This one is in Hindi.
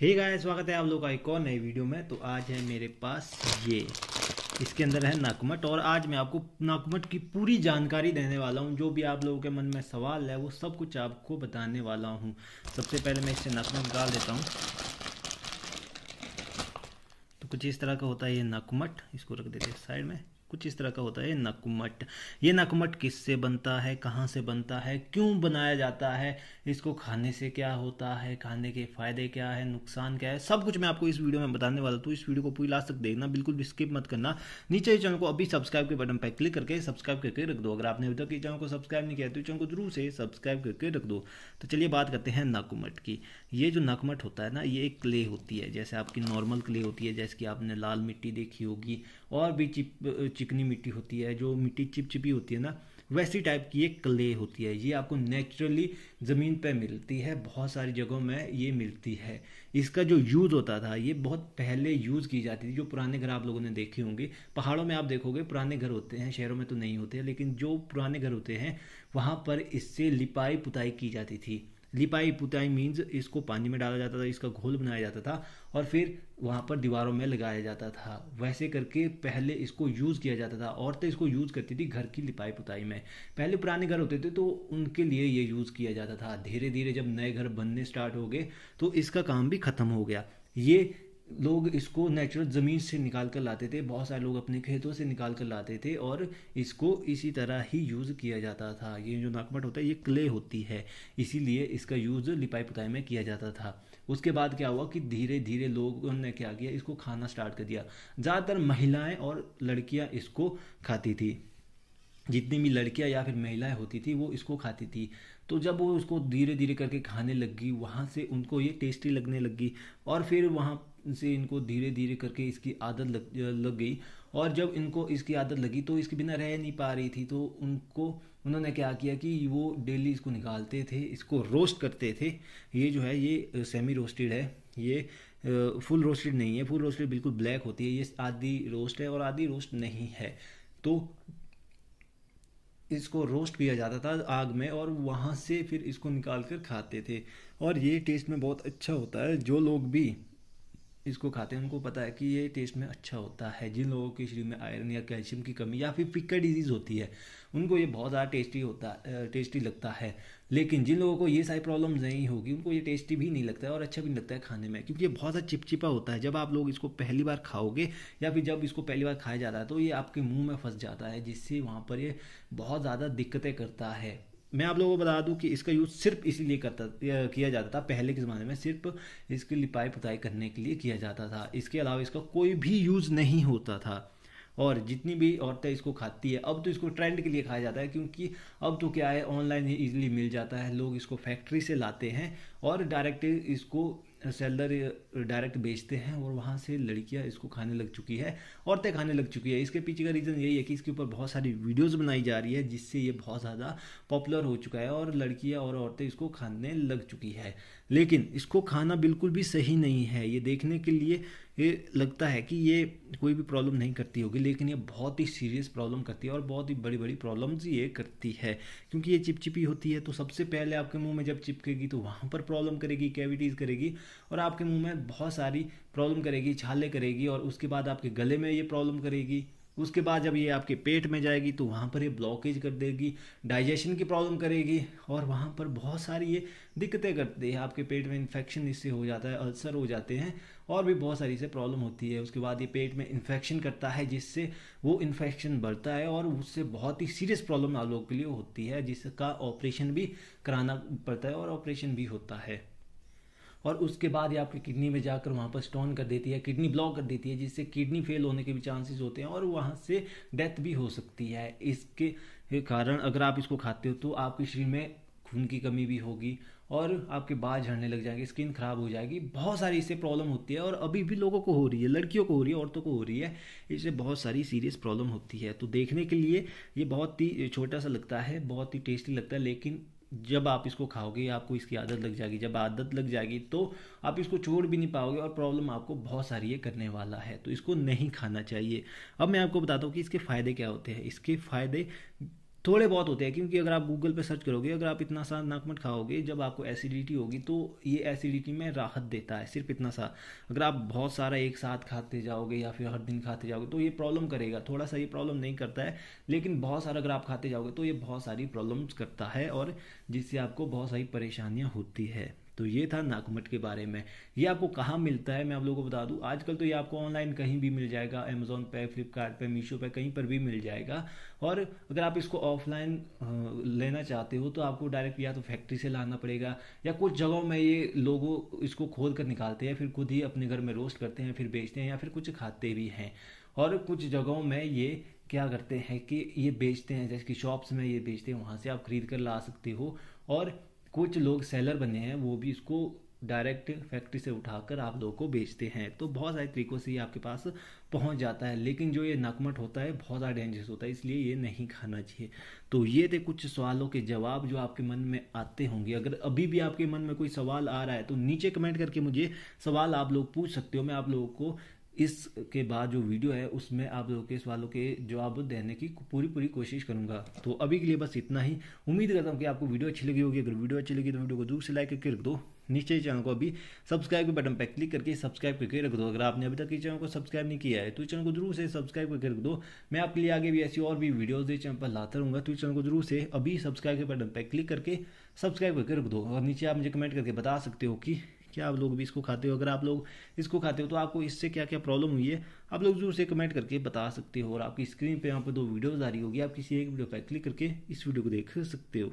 हे गाय स्वागत है आप लोग का एक और नई वीडियो में तो आज है मेरे पास ये इसके अंदर है नकमट और आज मैं आपको नकमट की पूरी जानकारी देने वाला हूँ जो भी आप लोगों के मन में सवाल है वो सब कुछ आपको बताने वाला हूँ सबसे पहले मैं इससे नकमट निकाल देता हूँ तो कुछ इस तरह का होता है ये नकमट इसको रख देते साइड में कुछ इस तरह का होता है नकुमट ये नकमट किससे बनता है कहाँ से बनता है क्यों बनाया जाता है इसको खाने से क्या होता है खाने के फायदे क्या है नुकसान क्या है सब कुछ मैं आपको इस वीडियो में बताने वाला हूँ तो इस वीडियो को पूरी लास्ट तक देखना बिल्कुल भी स्किप मत करना नीचे इस चैनल को अभी सब्सक्राइब के बटन पर क्लिक करके सब्सक्राइब करके रख दो अगर आपने अभी तक चैनल को सब्सक्राइब नहीं किया तो इस चैनल को जरूर से सब्सक्राइब करके रख दो तो चलिए बात करते हैं नकमट की ये जो नकमट होता है ना ये एक क्ले होती है जैसे आपकी नॉर्मल क्ले होती है जैसे कि आपने लाल मिट्टी देखी होगी और भी चिप चिकनी मिट्टी होती है जो मिट्टी चिपचिपी होती है ना वैसी टाइप की ये क्ले होती है ये आपको नेचुरली ज़मीन पे मिलती है बहुत सारी जगहों में ये मिलती है इसका जो यूज़ होता था ये बहुत पहले यूज़ की जाती थी जो पुराने घर आप लोगों ने देखे होंगे पहाड़ों में आप देखोगे पुराने घर होते हैं शहरों में तो नहीं होते लेकिन जो पुराने घर होते हैं वहाँ पर इससे लिपाई पुताई की जाती थी लिपाई पुताई मीन्स इसको पानी में डाला जाता था इसका घोल बनाया जाता था और फिर वहाँ पर दीवारों में लगाया जाता था वैसे करके पहले इसको यूज़ किया जाता था औरतें इसको यूज़ करती थी घर की लिपाई पुताई में पहले पुराने घर होते थे तो उनके लिए ये यूज़ किया जाता था धीरे धीरे जब नए घर बनने स्टार्ट हो गए तो इसका काम भी ख़त्म हो गया ये लोग इसको नेचुरल ज़मीन से निकाल कर लाते थे बहुत सारे लोग अपने खेतों से निकाल कर लाते थे और इसको इसी तरह ही यूज़ किया जाता था ये जो नाकमट होता है ये क्ले होती है इसीलिए इसका यूज़ लिपाई पुताई में किया जाता था उसके बाद क्या हुआ कि धीरे धीरे लोगों ने क्या किया इसको खाना स्टार्ट कर दिया ज़्यादातर महिलाएँ और लड़कियाँ इसको खाती थी जितनी भी लड़कियाँ या फिर महिलाएँ होती थी वो इसको खाती थी तो जब वो उसको धीरे धीरे करके खाने लगी वहाँ से उनको ये टेस्टी लगने लगी और फिर वहाँ से इनको धीरे धीरे करके इसकी आदत लग लग गई और जब इनको इसकी आदत लगी तो इसके बिना रह नहीं पा रही थी तो उनको उन्होंने क्या किया कि वो डेली इसको निकालते थे इसको रोस्ट करते थे ये जो है ये सेमी रोस्टेड है ये फुल रोस्टेड नहीं है फुल रोस्टेड बिल्कुल ब्लैक होती है ये आधी रोस्ट है और आधी रोस्ट नहीं है तो इसको रोस्ट किया जाता था आग में और वहाँ से फिर इसको निकाल कर खाते थे और ये टेस्ट में बहुत अच्छा होता है जो लोग भी इसको खाते हैं उनको पता है कि ये टेस्ट में अच्छा होता है जिन लोगों के शरीर में आयरन या कैल्शियम की कमी या फिर फिक्का डिजीज़ होती है उनको ये बहुत ज़्यादा टेस्टी होता टेस्टी लगता है लेकिन जिन लोगों को ये सारी प्रॉब्लम नहीं होगी उनको ये टेस्टी भी नहीं लगता है और अच्छा भी नहीं लगता है खाने में क्योंकि ये बहुत ज़्यादा चिपचिपा होता है जब आप लोग इसको पहली बार खाओगे या फिर जब इसको पहली बार खाया जाता है तो ये आपके मुँह में फंस जाता है जिससे वहाँ पर ये बहुत ज़्यादा दिक्कतें करता है मैं आप लोगों को बता दूं कि इसका यूज़ सिर्फ इसीलिए करता किया जाता था पहले के ज़माने में सिर्फ इसकी लिपाई पुताई करने के लिए किया जाता था इसके अलावा इसका कोई भी यूज़ नहीं होता था और जितनी भी औरतें इसको खाती है अब तो इसको ट्रेंड के लिए खाया जाता है क्योंकि अब तो क्या है ऑनलाइन ही ईजिली मिल जाता है लोग इसको फैक्ट्री से लाते हैं और डायरेक्ट इसको सेलर डायरेक्ट uh, बेचते हैं और वहाँ से लड़कियाँ इसको खाने लग चुकी है औरतें खाने लग चुकी है इसके पीछे का रीज़न यही है कि इसके ऊपर बहुत सारी वीडियोस बनाई जा रही है जिससे ये बहुत ज़्यादा पॉपुलर हो चुका है और लड़कियाँ और औरतें इसको खाने लग चुकी है लेकिन इसको खाना बिल्कुल भी सही नहीं है ये देखने के लिए ये लगता है कि ये कोई भी प्रॉब्लम नहीं करती होगी लेकिन ये बहुत ही सीरियस प्रॉब्लम करती है और बहुत ही बड़ी बड़ी प्रॉब्लम्स ये करती है क्योंकि ये चिपचिपी होती है तो सबसे पहले आपके मुंह में जब चिपकेगी तो वहाँ पर प्रॉब्लम करेगी कैविटीज़ करेगी और आपके मुंह में बहुत सारी प्रॉब्लम करेगी छाले करेगी और उसके बाद आपके गले में ये प्रॉब्लम करेगी उसके बाद जब ये आपके पेट में जाएगी तो वहाँ पर ये ब्लॉकेज कर देगी डाइजेशन की प्रॉब्लम करेगी और वहाँ पर बहुत सारी ये दिक्कतें करती है आपके पेट में इन्फेक्शन इससे हो जाता है अल्सर हो जाते हैं और भी बहुत सारी से प्रॉब्लम होती है उसके बाद ये पेट में इन्फेक्शन करता है जिससे वो इन्फेक्शन बढ़ता है और उससे बहुत ही सीरियस प्रॉब्लम आप लोगों के लिए होती है जिसका ऑपरेशन भी कराना पड़ता है और ऑपरेशन भी होता है और उसके बाद ये आपकी किडनी में जाकर वहाँ पर स्टोन कर देती है किडनी ब्लॉक कर देती है जिससे किडनी फेल होने के भी चांसेस होते हैं और वहाँ से डेथ भी हो सकती है इसके कारण अगर आप इसको खाते हो तो आपके शरीर में खून की कमी भी होगी और आपके बाल झड़ने लग जाएंगे स्किन खराब हो जाएगी बहुत सारी इससे प्रॉब्लम होती है और अभी भी लोगों को हो रही है लड़कियों को हो रही है औरतों को हो रही है इससे बहुत सारी सीरियस प्रॉब्लम होती है तो देखने के लिए ये बहुत ही छोटा सा लगता है बहुत ही टेस्टी लगता है लेकिन जब आप इसको खाओगे आपको इसकी आदत लग जाएगी जब आदत लग जाएगी तो आप इसको छोड़ भी नहीं पाओगे और प्रॉब्लम आपको बहुत सारी ये करने वाला है तो इसको नहीं खाना चाहिए अब मैं आपको बताता हूँ कि इसके फ़ायदे क्या होते हैं इसके फ़ायदे थोड़े बहुत होते हैं क्योंकि अगर आप गूगल पे सर्च करोगे अगर आप इतना सा नाकमट खाओगे जब आपको एसिडिटी होगी तो ये एसिडिटी में राहत देता है सिर्फ इतना सा अगर आप बहुत सारा एक साथ खाते जाओगे या फिर हर दिन खाते जाओगे तो ये प्रॉब्लम करेगा थोड़ा सा ये प्रॉब्लम नहीं करता है लेकिन बहुत सारा अगर आप खाते जाओगे तो ये बहुत सारी प्रॉब्लम्स करता है और जिससे आपको बहुत सारी परेशानियाँ होती है तो ये था नाकमट के बारे में ये आपको कहाँ मिलता है मैं आप लोगों को बता दूँ आजकल तो ये आपको ऑनलाइन कहीं भी मिल जाएगा अमेजोन पे फ्लिपकार्ट पे मीशो पे कहीं पर भी मिल जाएगा और अगर आप इसको ऑफलाइन लेना चाहते हो तो आपको डायरेक्ट या तो फैक्ट्री से लाना पड़ेगा या कुछ जगहों में ये लोगों इसको खोल कर निकालते हैं फिर खुद ही अपने घर में रोस्ट करते हैं फिर बेचते हैं या फिर कुछ खाते भी हैं और कुछ जगहों में ये क्या करते हैं कि ये बेचते हैं जैसे कि शॉप्स में ये बेचते हैं वहाँ से आप खरीद कर ला सकते हो और कुछ लोग सेलर बने हैं वो भी इसको डायरेक्ट फैक्ट्री से उठाकर आप लोगों को बेचते हैं तो बहुत सारे तरीकों से ये आपके पास पहुंच जाता है लेकिन जो ये नकमट होता है बहुत ज़्यादा डेंजरस होता है इसलिए ये नहीं खाना चाहिए तो ये थे कुछ सवालों के जवाब जो आपके मन में आते होंगे अगर अभी भी आपके मन में कोई सवाल आ रहा है तो नीचे कमेंट करके मुझे सवाल आप लोग पूछ सकते हो मैं आप लोगों को इसके बाद जो वीडियो है उसमें आप के सवालों के जवाब देने की पूरी पूरी कोशिश करूंगा तो अभी के लिए बस इतना ही उम्मीद करता हूँ कि आपको वीडियो अच्छी लगी होगी अगर वीडियो अच्छी लगी तो वीडियो को दूर से लाइक करके रख दो नीचे चैनल को अभी सब्सक्राइब के बटन पर क्लिक करके सब्सक्राइब करके रख दो अगर आपने अभी तक इस चैनल को सब्सक्राइब नहीं किया है तो इस चैनल को जरूर से सब्सक्राइब करके रख दो मैं आपके लिए आगे भी ऐसी और भी वीडियोज इस चैनल पर लाता रहूँगा तो इस चैनल को जरूर से अभी सब्सक्राइब के बटन पर क्लिक करके सब्सक्राइब करके रख दो और नीचे आप मुझे कमेंट करके बता सकते हो कि क्या आप लोग भी इसको खाते हो अगर आप लोग इसको खाते हो तो आपको इससे क्या क्या प्रॉब्लम हुई है आप लोग जरूर से कमेंट करके बता सकते हो और आपकी स्क्रीन पे यहाँ पर दो वीडियोज़ आ रही होगी आप किसी एक वीडियो पर क्लिक करके इस वीडियो को देख सकते हो